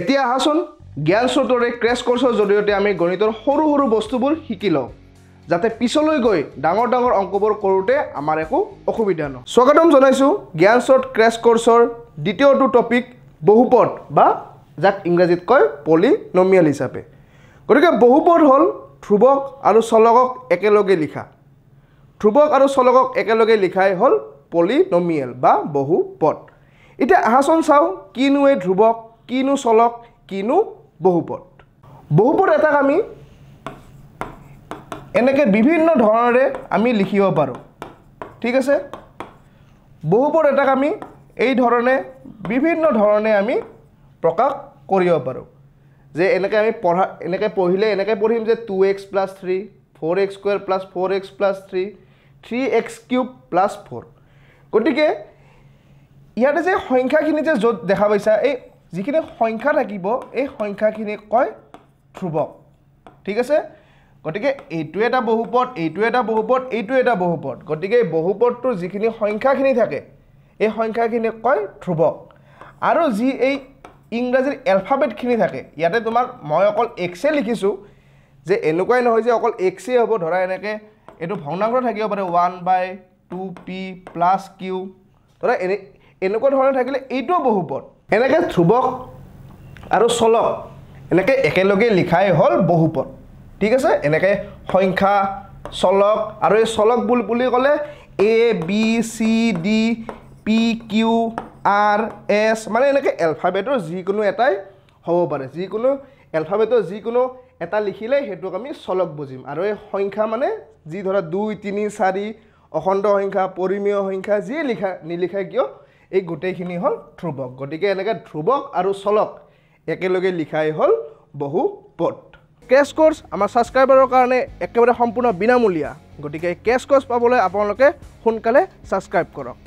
এতিয়া আহাচোন জ্ঞান জ্ঞানস্ৰোতৰে ক্ৰেছ কৰ্চৰ জৰিয়তে আমি গণিতৰ সৰু সৰু বস্তুবোৰ শিকি লওঁ যাতে পিছলৈ গৈ ডাঙৰ ডাঙৰ অংকবোৰ কৰোঁতে আমাৰ একো অসুবিধা নহয় স্বাগতম জনাইছোঁ জ্ঞান শ্ৰোত ক্ৰেছ কৰ্চৰ দ্বিতীয়টো টপিক বহুপদ বা যাক ইংৰাজীত কয় পলি নমিয়াল হিচাপে গতিকে বহুপদ হ'ল ধ্ৰুৱক আৰু চলকক একেলগে লিখা ধ্ৰুৱক আৰু চলকক একেলগে লিখাই হ'ল পলি নমিয়েল বা বহুপদ এতিয়া আহাচোন চাওঁ কিনোৱে ধ্ৰুৱক কিনো চলক কিনো বহুপদ বহুপদ এটাক আমি এনেকৈ বিভিন্ন ধৰণেৰে আমি লিখিব পাৰোঁ ঠিক আছে বহুপদ এটাক আমি এই ধৰণে বিভিন্ন ধৰণে আমি প্ৰকাশ কৰিব পাৰোঁ যে এনেকৈ আমি পঢ়া এনেকৈ পঢ়িলে এনেকৈ পঢ়িম যে two x plus three four x square plus four x plus three three x cube plus four গতিকে ইয়াতে যে সংখ্যাখিনি যে য'ত দেখা পাইছা এই যিখিনি সংখ্যা থাকিব এই সংখ্যাখিনিক কয় ধ্ৰুৱক ঠিক আছে গতিকে এইটো এটা বহুপদ এইটো এটা বহুপদ এইটো এটা বহুপদ গতিকে এই বহুপদটোৰ যিখিনি সংখ্যাখিনি থাকে এই সংখ্যাখিনিক কয় ধ্ৰুৱক আৰু যি এই ইংৰাজীৰ এলফাবেটখিনি থাকে ইয়াতে তোমাক মই অকল এক্সে লিখিছোঁ যে এনেকুৱাই নহয় যে অকল এক্সেই হ'ব ধৰা এনেকৈ এইটো ভগ্নাংশ থাকিব পাৰে one by two p plus q ধৰা এনে এনেকুৱা ধৰণে থাকিলে এইটোও বহুপদ এনেকৈ ধ্ৰুৱক আৰু চলক এনেকৈ একেলগে লিখাই হ'ল বহুপদ ঠিক আছে এনেকৈ সংখ্যা চলক আৰু এই চলক বুল বুলি ক'লে A B C D P Q R S মানে এনেকৈ এলফাবেটৰ যিকোনো এটাই হ'ব পাৰে যিকোনো এলফাবেটৰ যিকোনো এটা লিখিলে সেইটোক আমি চলক বুজিম আৰু এই সংখ্যা মানে যি ধৰা দুই তিনি চাৰি অখণ্ড সংখ্যা পৰিমেয় সংখ্যা যিয়ে লিখা নিলিখে কিয় এই গোটেইখিনি হ'ল ধ্ৰুৱক গতিকে এনেকৈ ধ্ৰুৱক আৰু চলক একেলগে লিখাই হ'ল বহু পথ কেছ কোৰ্চ আমাৰ ছাবস্ক্ৰাইবাৰৰ কাৰণে একেবাৰে সম্পূৰ্ণ বিনামূলীয়া গতিকে কেছ কোৰ্চ পাবলৈ আপোনালোকে সোনকালে ছাবস্ক্ৰাইব কৰক